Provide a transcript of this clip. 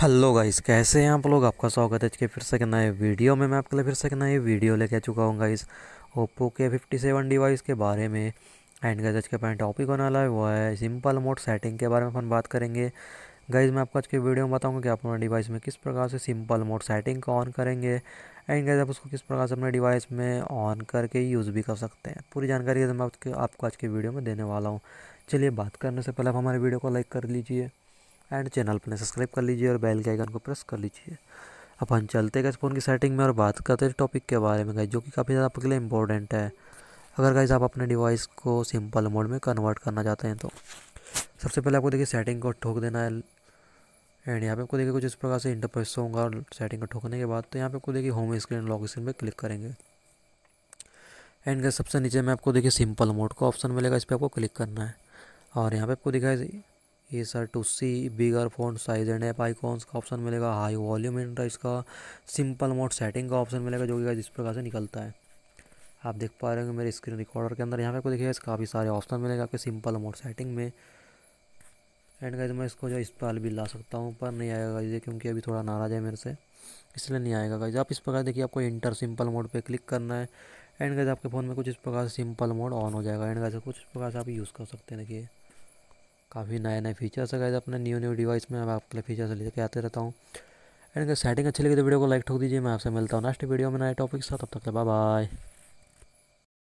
hello guys कैसे हैं आप लोग आपका स्वागत है आज के फिर से नए वीडियो में मैं आपके लिए फिर से नए वीडियो लेके आ चुका हूँ गाइस ओप्पो के फिफ्टी सेवन डिवाइस के बारे में एंड गाइस आज का अपना टॉपिक होने वाला है वो है सिंपल मोड सेटिंग के बारे में अपन बात करेंगे गाइज मैं आपको आज के वीडियो में बताऊँगा कि आप अपने डिवाइस में किस प्रकार से सिंपल मोड सेटिंग को ऑन करेंगे एंड गाइज आप उसको किस प्रकार से अपने डिवाइस में ऑन करके यूज़ भी कर सकते हैं पूरी जानकारी मैं आपको आज के वीडियो में देने वाला हूँ चलिए बात करने से पहले आप हमारे वीडियो को लाइक कर लीजिए एंड चैनल पर सब्सक्राइब कर लीजिए और बेल के आइकन को प्रेस कर लीजिए अपन चलते गए फ़ोन की सेटिंग में और बात करते हैं टॉपिक के बारे में गए जो कि काफ़ी ज़्यादा आपके लिए इंपॉर्टेंट है अगर गाइज आप अपने डिवाइस को सिंपल मोड में कन्वर्ट करना चाहते हैं तो सबसे पहले आपको देखिए सेटिंग को ठोक देना है एंड यहाँ पे आपको देखिए कुछ इस प्रकार से इंटरफेस होगा और सेटिंग को ठोकने के बाद तो यहाँ पे आपको देखिए होम स्क्रीन लॉक स्क्रीन पर क्लिक करेंगे एंड गए सबसे नीचे में आपको देखिए सिंपल मोड का ऑप्शन मिलेगा इस पर आपको क्लिक करना है और यहाँ पे आपको दिखाई ये सर to see bigger phone size and app icons का ऑप्शन मिलेगा हाई वॉल्यूम इंटर इसका सिंपल मोड सेटिंग का ऑप्शन मिलेगा जो कि इस प्रकार से निकलता है आप देख पा रहे हो मेरे स्क्रीन रिकॉर्डर के अंदर यहाँ पे आपको देखिएगा काफ़ी सारे ऑप्शन मिलेगा आपके सिंपल मोड सेटिंग में एंड गाइज मैं इसको जो इस पर भी ला सकता हूँ पर नहीं आएगा गाइज क्योंकि अभी थोड़ा नाराज़ है मेरे से इसलिए नहीं आएगा गाइज आप इस प्रकार देखिए आपको इंटर सिंपल मोड पे क्लिक करना है एंड गाइज आपके फ़ोन में कुछ इस प्रकार से सिंपल मोड ऑन हो जाएगा एंड गाइज कुछ इस प्रकार से आप यूज़ कर सकते हैं देखिए काफ़ी नए नए फीचर्स है गए अपने न्यू न्यू डिवाइस में मैं आपके लिए फीचर्स लेकर आते रहता हूँ एंड अगर सेटिंग अच्छी लगी तो वीडियो को लाइक ठोक दीजिए मैं आपसे मिलता हूँ नेक्स्ट वीडियो में नए टॉपिक साथ तब तक बाय बाय